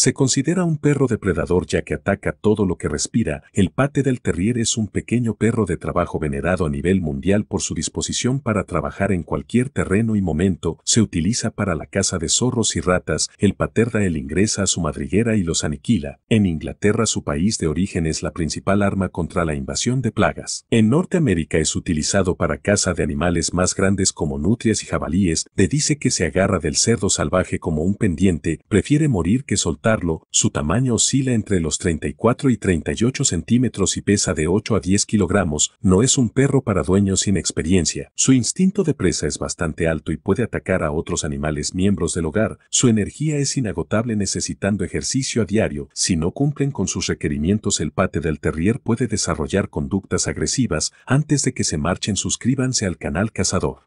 Se considera un perro depredador ya que ataca todo lo que respira. El pate del terrier es un pequeño perro de trabajo venerado a nivel mundial por su disposición para trabajar en cualquier terreno y momento. Se utiliza para la caza de zorros y ratas. El el ingresa a su madriguera y los aniquila. En Inglaterra, su país de origen, es la principal arma contra la invasión de plagas. En Norteamérica es utilizado para caza de animales más grandes como nutrias y jabalíes. De dice que se agarra del cerdo salvaje como un pendiente, prefiere morir que soltar su tamaño oscila entre los 34 y 38 centímetros y pesa de 8 a 10 kilogramos, no es un perro para dueños sin experiencia. Su instinto de presa es bastante alto y puede atacar a otros animales miembros del hogar. Su energía es inagotable necesitando ejercicio a diario. Si no cumplen con sus requerimientos el pate del terrier puede desarrollar conductas agresivas. Antes de que se marchen suscríbanse al canal Cazador.